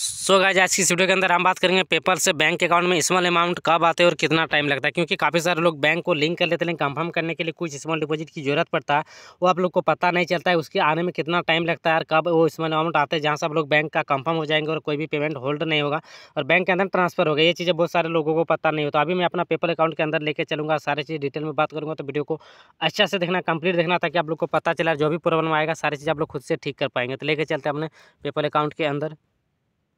सो so guys आज की video के अंदर हम बात करेंगे पेपर से बैंक अकाउंट में स्मॉल अमाउंट कब आते हैं और कितना टाइम लगता है क्योंकि काफ़ी सारे लोग बैंक को लिंक कर लेते हैं कंफर्म करने के लिए कुछ स्मॉल डिपॉजिट की जरूरत पड़ता है वो आप लोग को पता नहीं चलता है उसके आने में कितना टाइम लगता है और कब वो स्मॉल अमाउंट आते हैं जहाँ से आप लोग बैंक का कंफर्म हो जाएंगे और कोई भी पेमेंट होल्ड नहीं होगा और बैंक के अंदर ट्रांसफर होगा ये चीज़ें बहुत सारे लोगों को पता नहीं होता अभी मैं अपना पेपर अकाउंट के अंदर लेकर चलूँगा सारी चीज़ डिटेल में बात करूँगा तो वीडियो को अच्छा से देखना कंप्लीट देखना ताकि आप लोग को पता चला जो भी प्रॉब्लम आएगा सारी चीज़ आप लोग खुद से ठीक कर पाएंगे तो लेकर चलते हैं अपने पेपर अकाउंट के अंदर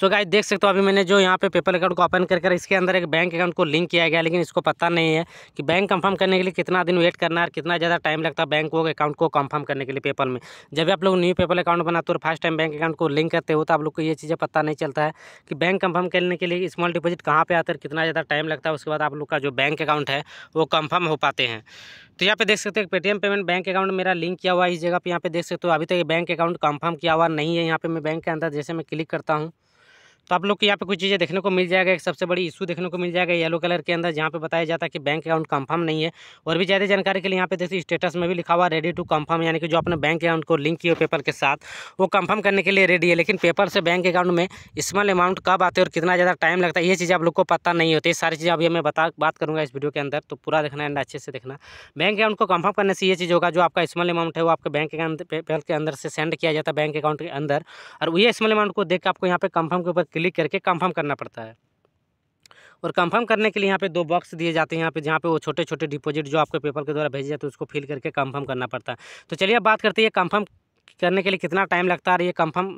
सो so गाइस देख सकते हो अभी मैंने जो यहाँ पे पेपर अकाउंट को ओपन कर कर इसके अंदर एक बैंक अकाउंट को लिंक किया गया लेकिन इसको पता नहीं है कि बैंक कंफर्म करने के लिए कितना दिन वेट करना है और कितना ज़्यादा टाइम लगता है बैंक को अकाउंट को कंफर्म करने के लिए पेपर में जब भी आप लोग न्यू पेपर अकाउंट बनाते हो और फर्स्ट टाइम बैंक अकाउंट को लिंक करते हो तो आप लोग को ये चीज़ें पता नहीं चलता है कि बैंक कंफर्म करने के लिए स्मॉल डिपोजिट कहाँ पर आता है कितना ज़्यादा टाइम लगता है उसके बाद आप लोग का जो बैंक अकाउंट है वो कन्फर्म हो पाते हैं तो यहाँ पे देख सकते हो पेटीएम पेमेंट बैंक अकाउंट मेरा लिंक किया हुआ है इस जगह पे यहाँ पे देख सकते हो अभी तक ये बैंक अकाउंट कंफर्म किया हुआ नहीं है यहाँ पे मैं बैंक के अंदर जैसे मैं क्लिक करता हूँ तो आप लोग को यहाँ पे कुछ चीज़ें देखने को मिल जाएगा एक सबसे बड़ी इशू देखने को मिल जाएगा येलो कलर के अंदर जहाँ पे बताया जाता है कि बैंक अकाउंट कंफर्म नहीं है और भी ज़्यादा जानकारी के लिए यहाँ पे देखिए स्टेटस में भी लिखा हुआ रेडी टू कंफर्म यानी कि जो अपने बैंक अकाउंट को लिंक किया पेपर के साथ वो कंफर्म करने के लिए रेडी है लेकिन पेपर से बैंक अकाउंट में स्मॉल अमाउंट कब आते और कितना ज़्यादा टाइम लगता है ये चीज़ आप लोग को पता नहीं होती सारी चीज़ें अभी मैं बता बात करूँगा इस वीडियो के अंदर तो पूरा देखना एंड अच्छे से देखना बैंक अकाउंट को कंफर्म करने से ये चीज़ होगा जो आपका स्मॉल अमाउंट है वो आपके बैंक अकाउंट पेपर के अंदर से सेंड किया जाता है बैंक अकाउंट के अंदर और वही स्मॉल अमाउंट को देख आपको यहाँ पे कंफर्म के ऊपर क्लिक करके कंफर्म करना पड़ता है और कंफर्म करने के लिए यहाँ पे दो बॉक्स दिए जाते हैं यहाँ पे जहाँ पे वो छोटे छोटे डिपॉजिट जो आपके पेपर के द्वारा भेजे जाते हैं उसको फिल करके कंफर्म करना पड़ता है तो चलिए अब बात करते हैं कंफर्म करने के लिए कितना टाइम लगता है और ये कंफर्म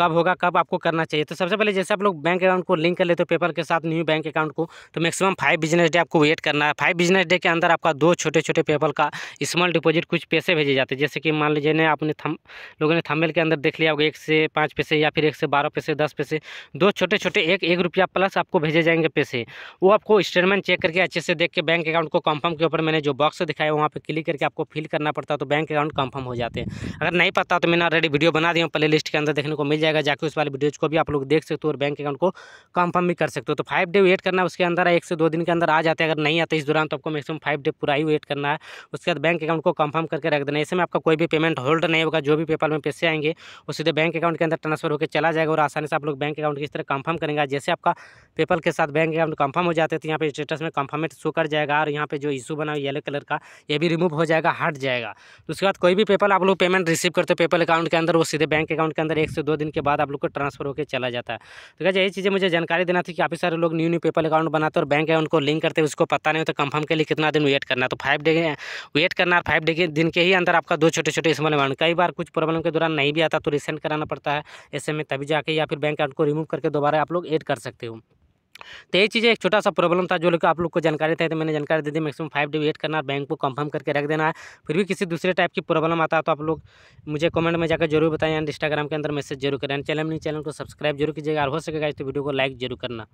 कब होगा कब आपको करना चाहिए तो सबसे पहले जैसे आप लोग बैंक अकाउंट को लिंक कर लेते हो पेपर के साथ न्यू बैंक अकाउंट को तो मैक्सिमम फाइव बिजनेस डे आपको वेट करना है फाइव बिजनेस डे के अंदर आपका दो छोटे छोटे पेपर का स्मॉल डिपॉजिट कुछ पैसे भेजे जाते हैं जैसे कि मान लीजिए ने आपने थम लोगों ने थमेल के अंदर देख लिया होगा एक से पाँच पैसे या फिर एक से बारह पैसे दस पैसे दो छोटे छोटे एक एक रुपया प्लस आपको भेजे जाएंगे पैसे वो आपको स्टेटमेंट चेक करके अच्छे से देख के बैंक अकाउंट को कंफर्म के ऊपर मैंने जो बॉक्स दिखाया वहाँ पर क्लिक करके आपको फिल करना पड़ता है तो बैंक अकाउंट कंफर्म हो जाते हैं अगर नहीं पता तो मैंने ऑलरेडी वीडियो बना दिया प्ले लिस्ट के अंदर देखने को मिल जाए जाएगा जाके उस वाले वीडियोज को भी आप लोग देख सकते हो और बैंक अकाउंट को कंफर्म भी कर सकते हो तो फाइव डे वेट करना उसके अंदर एक से दो दिन के अंदर आ जाते हैं अगर नहीं आते इस दौरान तो आपको मैक्सिमम फाइव डे पूरा ही वेट करना है उसके बाद बैंक अकाउंट को कंफर्म करके रख देना इसमें आपका कोई भी पेमेंट होल्ड नहीं होगा जो भी पेपर में पैसे आएंगे वो सीधे बैंक अकाउंट के अंदर ट्रांसफर होकर चला जाएगा और आसानी से आप लोग बैंक अकाउंट किस तरह कंफर्म करेंगे जैसे आपका पेपर के साथ बैंक अकाउंट कंफर्म हो जाते हैं तो यहाँ पे स्टेटस में कंफर्मेट शो कर जाएगा और यहाँ पे जो इशू बना हुआ येलो कलर का ये भी रिमूव हो जाएगा हट जाएगा उसके बाद कोई भी पेपर आप लोग पेमेंट रिसीव करते हो पेपर अकाउंट के अंदर वो सीधे बैंक अकाउंट के अंदर एक से दो दिन के के बाद आप लोग को ट्रांसफर होकर चला जाता है तो क्या यही चीज़ें मुझे जानकारी देना थी कि काफ़ी सारे लोग न्यू न्यू पेपल अकाउंट बनाते और बैंक अकाउंट को लिंक करते उसको पता नहीं होता तो कंफर्म के लिए कितना दिन वेट करना तो फाइव डे वेट करना फाइव डे दिन के ही अंदर आपका दो छोटे छोटे स्मॉल अमाउंट कई बार कुछ प्रॉब्लम के दौरान नहीं भी आता तो रिसेंड कराना पड़ता है ऐसे में तभी जाके या फिर बैंक अकाउंट को रिमूव करके दोबारा आप लोग एड कर सकते हो तो ये चीज़ें एक छोटा सा प्रॉब्लम था जो लोग आप लोग को जानकारी थे तो मैंने जानकारी दे दी मैक्सिमम फाइव डे वेट करना बैंक को कंफर्म करके रख देना है फिर भी किसी दूसरे टाइप की प्रॉब्लम आता है तो आप लोग मुझे कमेंट में जाकर जरूर बताएं एंड इंस्टाग्राम के अंदर मैसेज जरूर करें चैनल नहीं चैनल को सब्सक्राइब जरूर कीजिएगा और हो सकेगा इस वीडियो को लाइक जरूर करना